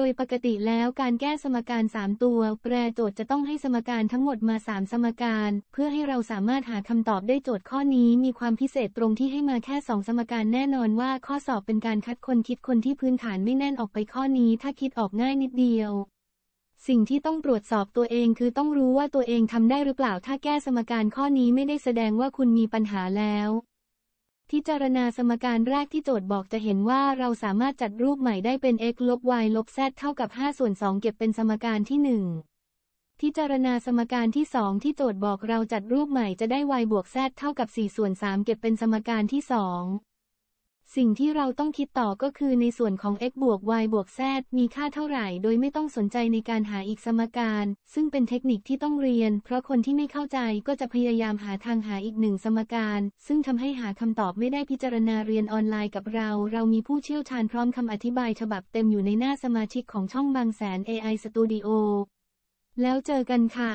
โดยปกติแล้วการแก้สมการ 3 ตัวแปรโจทย์จะต้องให้สมการทั้งหมดมา 3 สมการ เพื่อให้เราสามารถหาคำตอบได้โจทย์ข้อนี้มีความพิเศษตรงที่ให้มาแค่ 2 สมการแน่นอนว่าข้อสอบเป็นการคัดคนคิดคนที่พื้นฐานไม่แน่นออกไปข้อนี้ถ้าคิดออกง่ายนิดเดียว สิ่งที่ต้องตรวจสอบตัวเองคือต้องรู้ว่าตัวเองทำได้หรือเปล่าถ้าแก้สมการข้อนี้ไม่ได้แสดงว่าคุณมีปัญหาแล้วพิจารณาสมการแรกที่โจทย์บอกจะเห็นว่าเราสามารถจัดรูปใหม่ได้เป็น x ลบ y ลบ z เท่ากับ 5 ส่วน 2 เก็บเป็นสมการที่ 1 พิจารณาสมการที่ 2 ที่โจทย์บอกเราจัดรูปใหม่จะได้ y บวก z เท่ากับ 4 ส่วน3เก็บเป็นสมการที่2สิ่งที่เราต้องคิดต่อก็คือในส่วนของ x บวก y บวก z มีค่าเท่าไหร่ โดยไม่ต้องสนใจในการหาอีกสมการ ซึ่งเป็นเทคนิคที่ต้องเรียน เพราะคนที่ไม่เข้าใจก็จะพยายามหาทางหาอีกหนึ่งสมการ ซึ่งทำให้หาคำตอบไม่ได้พิจารณาเรียนออนไลน์กับเรา เรามีผู้เชี่ยวชาญพร้อมคำอธิบายฉบับเต็มอยู่ในหน้าสมาชิกของช่องบางแสน AI Studio แล้วเจอกันค่ะ